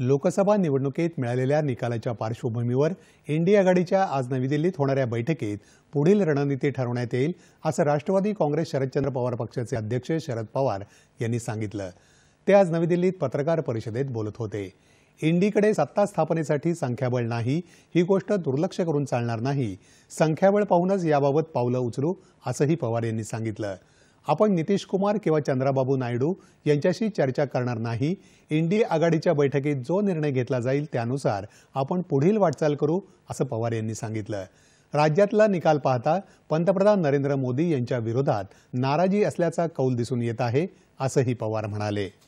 लोकसभा निवडणुकीत मिळालेल्या निकालाच्या पार्श्वभूमीवर एनडीए आघाडीच्या आज नवी दिल्लीत होणाऱ्या बैठकीत पुढील रणनीती ठरवण्यात येईल असं राष्ट्रवादी काँग्रेस शरदचंद्र पवार पक्षाचे अध्यक्ष शरद पवार यांनी सांगितलं ते आज नवी दिल्लीत पत्रकार परिषदेत बोलत होते इंडीकडे सत्ता स्थापनेसाठी संख्याबळ नाही ही गोष्ट दुर्लक्ष करून चालणार नाही संख्याबळ पाहूनच याबाबत पावलं उचलू असंही पवार यांनी सांगितलं आपण नितीश कुमार किंवा चंद्राबाबू नायडू यांच्याशी चर्चा करणार नाही एनडीए आघाडीच्या बैठकीत जो निर्णय घेतला जाईल त्यानुसार आपण पुढील वाटचाल करू असं पवार यांनी सांगितलं राज्यातला निकाल पाहता पंतप्रधान नरेंद्र मोदी यांच्या विरोधात नाराजी असल्याचा कौल दिसून येत आहे असंही पवार म्हणाले